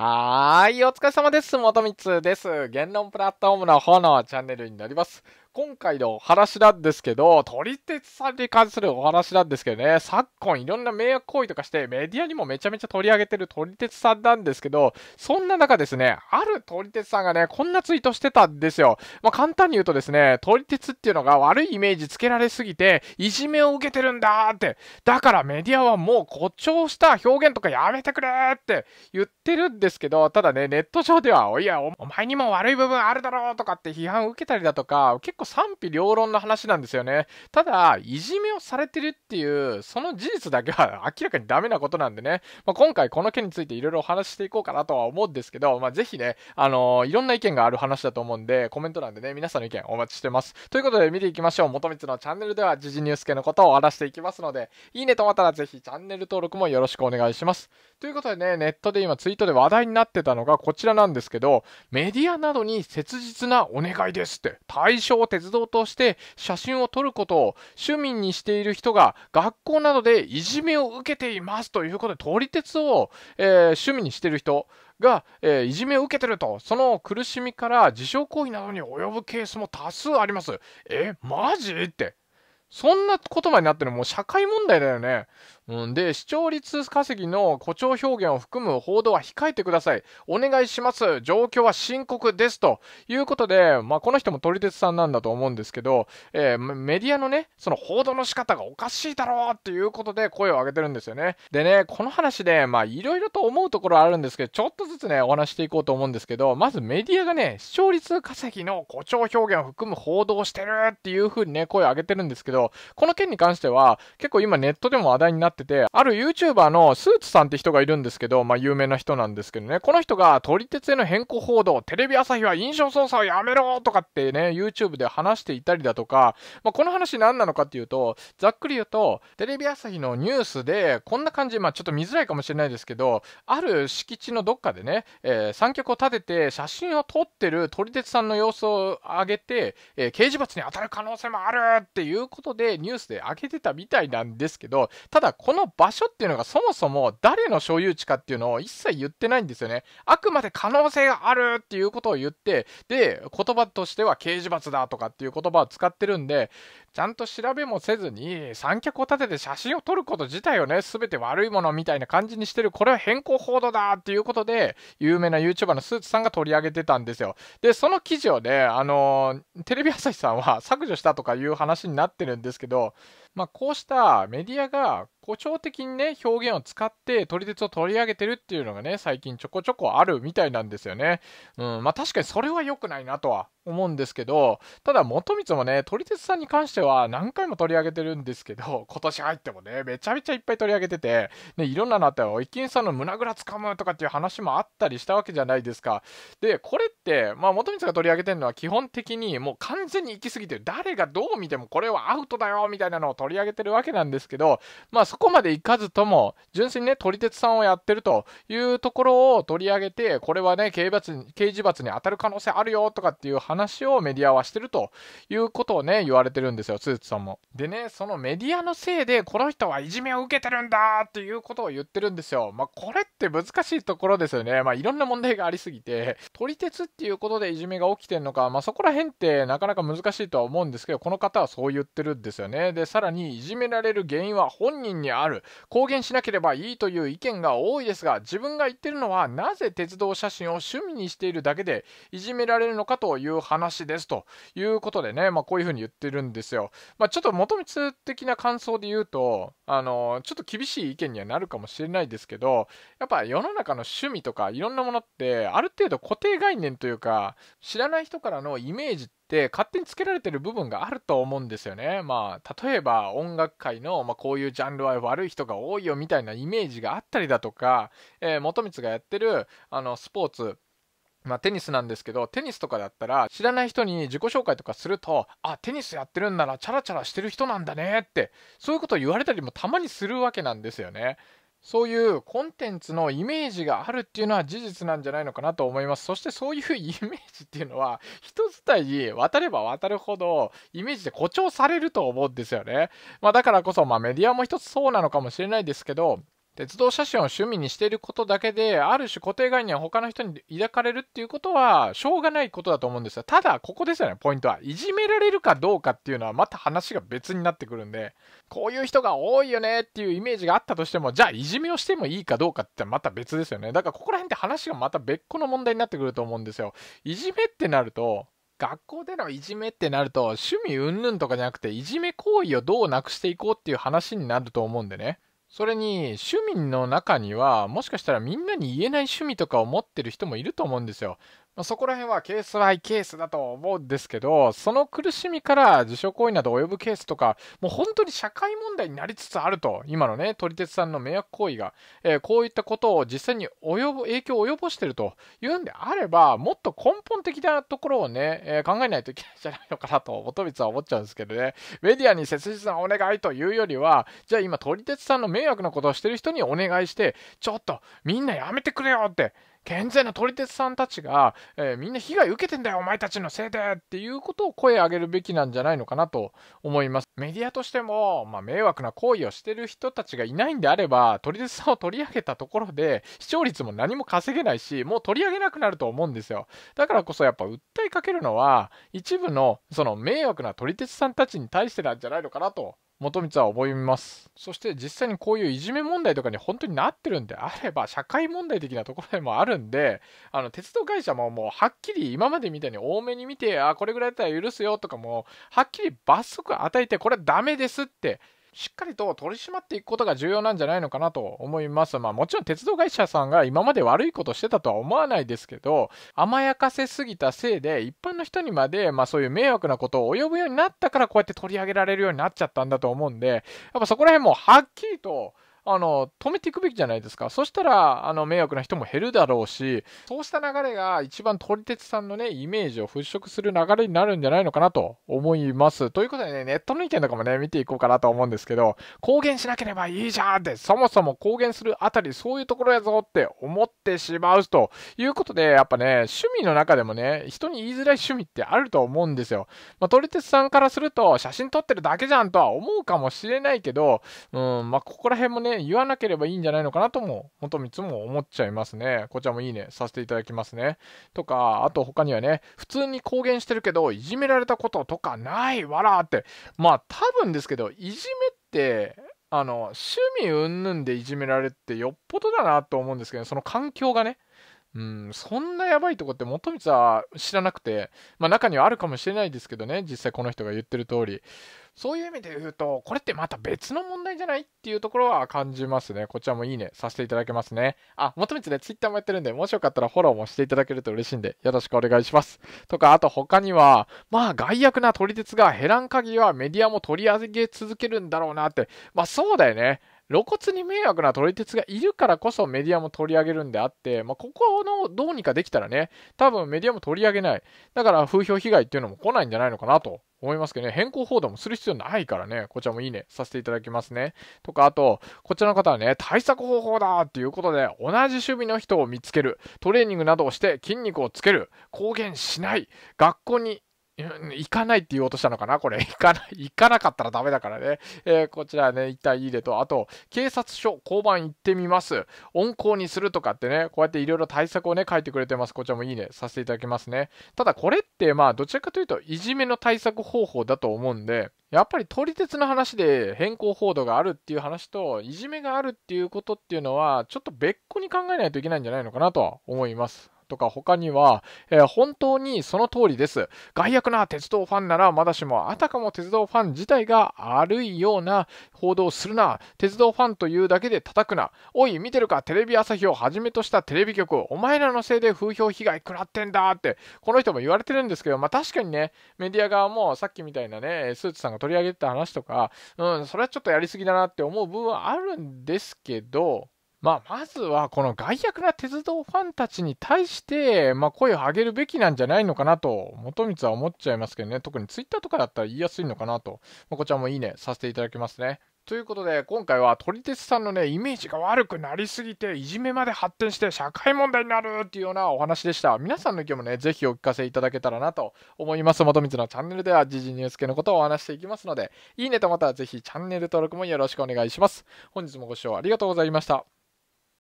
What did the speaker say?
はーい、お疲れ様です。元光です。言論プラットフォームの方のチャンネルになります。今回のお話なんですけど、撮り鉄さんに関するお話なんですけどね、昨今いろんな迷惑行為とかしてメディアにもめちゃめちゃ取り上げてる撮り鉄さんなんですけど、そんな中ですね、ある撮り鉄さんがね、こんなツイートしてたんですよ。まあ、簡単に言うとですね、撮り鉄っていうのが悪いイメージつけられすぎて、いじめを受けてるんだって、だからメディアはもう誇張した表現とかやめてくれって言ってるんですけど、ただね、ネット上では、おいや、お前にも悪い部分あるだろうとかって批判を受けたりだとか、結構賛否両論の話なんですよね。ただ、いじめをされてるっていう、その事実だけは 明らかにダメなことなんでね、まあ、今回この件についていろいろお話していこうかなとは思うんですけど、まぜひね、あのいろんな意見がある話だと思うんで、コメント欄でね、皆さんの意見お待ちしてます。ということで見ていきましょう。元光のチャンネルでは、時事ニュース系のことをお話していきますので、いいねと思ったらぜひチャンネル登録もよろしくお願いします。ということでね、ネットで今ツイートで話題になってたのがこちらなんですけど、メディアなどに切実なお願いですって、対象鉄道として写真を撮ることを趣味にしている人が学校などでいじめを受けていますということで、撮り鉄を、えー、趣味にしている人、が、えー、いじめを受けてるとその苦しみから自傷行為などに及ぶケースも多数ありますえマジってそんなことまでなってるのもう社会問題だよねうん、で、視聴率稼ぎの誇張表現を含む報道は控えてください。お願いします。状況は深刻です。ということで、まあ、この人も撮り鉄さんなんだと思うんですけど、えー、メディアのね、その報道の仕方がおかしいだろうっていうことで声を上げてるんですよね。でね、この話で、まいろいろと思うところあるんですけど、ちょっとずつね、お話していこうと思うんですけど、まずメディアがね、視聴率稼ぎの誇張表現を含む報道をしてるっていう風にね、声を上げてるんですけど、この件に関しては、結構今ネットでも話題になってってて、ある YouTuber のスーツさんって人がいるんですけど、まあ有名な人なんですけどね、この人が撮り鉄への変更報道、テレビ朝日は印象操作をやめろとかってね、YouTube で話していたりだとか、まあこの話何なのかっていうと、ざっくり言うと、テレビ朝日のニュースで、こんな感じ、まあちょっと見づらいかもしれないですけど、ある敷地のどっかでね、えー、三脚を立てて写真を撮ってる撮り鉄さんの様子を上げて、えー、刑事罰に当たる可能性もあるっていうことでニュースで上げてたみたいなんですけど、ただここの場所っていうのがそもそも誰の所有地かっていうのを一切言ってないんですよね。あくまで可能性があるっていうことを言って、で、言葉としては刑事罰だとかっていう言葉を使ってるんで、ちゃんと調べもせずに三脚を立てて写真を撮ること自体をね、全て悪いものみたいな感じにしてる、これは変更報道だっていうことで、有名な YouTuber のスーツさんが取り上げてたんですよ。で、その記事をね、あのテレビ朝日さんは削除したとかいう話になってるんですけど、まあ、こうしたメディアが誇張的にね、表現を使って撮り鉄を取り上げてるっていうのがね、最近ちょこちょこあるみたいなんですよね。うん、まあ確かにそれは良くないなとは思うんですけど、ただ元光もね、撮り鉄さんに関しては何回も取り上げてるんですけど、今年入ってもね、めちゃめちゃいっぱい取り上げてて、ね、いろんなのあったよ。一見さんの胸ぐらつかむとかっていう話もあったりしたわけじゃないですか。で、これって、まあ元光が取り上げてるのは基本的にもう完全に行き過ぎてる。誰がどう見てもこれはアウトだよみたいなのを取り上げてるわけなんですけど、まあそこまで行かずとも、純粋にね、撮り鉄さんをやってるというところを取り上げて、これはね、刑罰刑事罰に当たる可能性あるよとかっていう話話をメディアはしてるということをね、言われてるんですよ、スーツさんも。でね、そのメディアのせいで、この人はいじめを受けてるんだっていうことを言ってるんですよ。まあ、これって難しいところですよね。まあ、いろんな問題がありすぎて、撮り鉄っていうことでいじめが起きてるのか、まあ、そこら辺ってなかなか難しいとは思うんですけど、この方はそう言ってるんですよね。で、さらに、いじめられる原因は本人にある。公言しなければいいという意見が多いですが、自分が言ってるのは、なぜ鉄道写真を趣味にしているだけで、いじめられるのかという話ですということでね、まあ、こういうふうに言ってるんですよ。まあ、ちょっと元光的な感想で言うと、あのちょっと厳しい意見にはなるかもしれないですけど、やっぱ世の中の趣味とかいろんなものって、ある程度固定概念というか、知らない人からのイメージってっ勝手につけられてる部分があると思うんですよね。まあ例えば音楽界の、まあ、こういうジャンルは悪い人が多いよみたいなイメージがあったりだとか、えー、元光がやってるあのスポーツまあ、テニスなんですけどテニスとかだったら知らない人に自己紹介とかするとあテニスやってるんならチャラチャラしてる人なんだねってそういうことを言われたりもたまにするわけなんですよね。そういうコンテンツのイメージがあるっていうのは事実なんじゃないのかなと思います。そしてそういうイメージっていうのは人伝い渡れば渡るほどイメージで誇張されると思うんですよね。まあだからこそまあメディアも一つそうなのかもしれないですけど鉄道写真を趣味にしていることだけである種固定概念は他の人に抱かれるっていうことはしょうがないことだと思うんですがただここですよねポイントはいじめられるかどうかっていうのはまた話が別になってくるんでこういう人が多いよねっていうイメージがあったとしてもじゃあいじめをしてもいいかどうかってまた別ですよねだからここら辺って話がまた別個の問題になってくると思うんですよいじめってなると学校でのいじめってなると趣味云々とかじゃなくていじめ行為をどうなくしていこうっていう話になると思うんでねそれに趣味の中にはもしかしたらみんなに言えない趣味とかを持ってる人もいると思うんですよ。そこら辺はケースバイケースだと思うんですけど、その苦しみから自傷行為など及ぶケースとか、もう本当に社会問題になりつつあると、今のね、撮り鉄さんの迷惑行為が、えー、こういったことを実際に及ぶ影響を及ぼしているというんであれば、もっと根本的なところをね、えー、考えないといけないんじゃないのかなと、元光は思っちゃうんですけどね、メディアに切実なお願いというよりは、じゃあ今、撮り鉄さんの迷惑なことをしてる人にお願いして、ちょっとみんなやめてくれよって、健全な撮り鉄さんたちが、えー、みんな被害受けてんだよお前たちのせいでっていうことを声上げるべきなんじゃないのかなと思いますメディアとしても、まあ、迷惑な行為をしてる人たちがいないんであれば撮り鉄さんを取り上げたところで視聴率も何も稼げないしもう取り上げなくなると思うんですよだからこそやっぱ訴えかけるのは一部のその迷惑な撮り鉄さんたちに対してなんじゃないのかなと元光は思います。そして実際にこういういじめ問題とかに本当になってるんであれば、社会問題的なところでもあるんで、あの、鉄道会社ももうはっきり今までみたいに多めに見て、あ、これぐらいだったら許すよとかも、はっきり罰則与えて、これはダメですってしっかりと取り締まっていくことが重要なんじゃないのかなと思います。まあもちろん鉄道会社さんが今まで悪いことしてたとは思わないですけど、甘やかせすぎたせいで一般の人にまで、まあそういう迷惑なことを及ぶようになったからこうやって取り上げられるようになっちゃったんだと思うんで、やっぱそこら辺もはっきりとあの、止めていくべきじゃないですか。そしたら、あの、迷惑な人も減るだろうし、そうした流れが一番撮り鉄さんのね、イメージを払拭する流れになるんじゃないのかなと思います。ということでね、ネットの意見とかもね、見ていこうかなと思うんですけど、公言しなければいいじゃんって、そもそも公言するあたり、そういうところやぞって思ってしまうということで、やっぱね、趣味の中でもね、人に言いづらい趣味ってあると思うんですよ。まあ、撮り鉄さんからすると、写真撮ってるだけじゃんとは思うかもしれないけど、うん、まあ、ここら辺もね、言わなければいいんじゃないのかなとも、元光も思っちゃいますね。こちらもいいね、させていただきますね。とか、あと他にはね、普通に公言してるけど、いじめられたこととかない、わらって。まあ、多分ですけど、いじめって、あの、趣味云々でいじめられてよっぽどだなと思うんですけど、その環境がね、うん、そんなやばいとこって元光は知らなくて、まあ、中にはあるかもしれないですけどね、実際この人が言ってる通り、そういう意味で言うと、これってまた別の問題じゃないっていうところは感じますね。こちらもいいね、させていただけますね。あ、元光で Twitter もやってるんで、もしよかったらフォローもしていただけると嬉しいんで、よろしくお願いします。とか、あと他には、まあ、害悪な取り鉄が減らん限りはメディアも取り上げ続けるんだろうなって、まあそうだよね。露骨に迷惑な撮り鉄がいるからこそメディアも取り上げるんであって、まあ、ここのどうにかできたらね、多分メディアも取り上げない。だから風評被害っていうのも来ないんじゃないのかなと思いますけどね、変更報道もする必要ないからね、こちらもいいね、させていただきますね。とか、あと、こちらの方はね、対策方法だっていうことで、同じ趣味の人を見つける、トレーニングなどをして筋肉をつける、公言しない、学校に行かないって言おうとしたのかなこれ。行 かない、行かなかったらダメだからね。えー、こちらね、一体いいでと。あと、警察署、交番行ってみます。温厚にするとかってね、こうやっていろいろ対策をね、書いてくれてます。こちらもいいね、させていただきますね。ただ、これって、まあ、どちらかというと、いじめの対策方法だと思うんで、やっぱり撮り鉄の話で変更報道があるっていう話と、いじめがあるっていうことっていうのは、ちょっと別個に考えないといけないんじゃないのかなとは思います。とか他には、えー、本当にその通りです。外役な鉄道ファンならまだしもあたかも鉄道ファン自体が悪いような報道するな。鉄道ファンというだけで叩くな。おい、見てるかテレビ朝日をはじめとしたテレビ局、お前らのせいで風評被害食らってんだって、この人も言われてるんですけど、まあ確かにね、メディア側もさっきみたいなね、スーツさんが取り上げてた話とか、うん、それはちょっとやりすぎだなって思う部分はあるんですけど、まあ、まずはこの害悪な鉄道ファンたちに対して、まあ、声を上げるべきなんじゃないのかなと、元光は思っちゃいますけどね、特にツイッターとかだったら言いやすいのかなと、まあ、こちらもいいねさせていただきますね。ということで、今回は撮り鉄さんのね、イメージが悪くなりすぎて、いじめまで発展して社会問題になるっていうようなお話でした。皆さんの意見もね、ぜひお聞かせいただけたらなと思います。元光のチャンネルでは、時事ニュース系のことをお話していきますので、いいねとまたぜひチャンネル登録もよろしくお願いします。本日もご視聴ありがとうございました。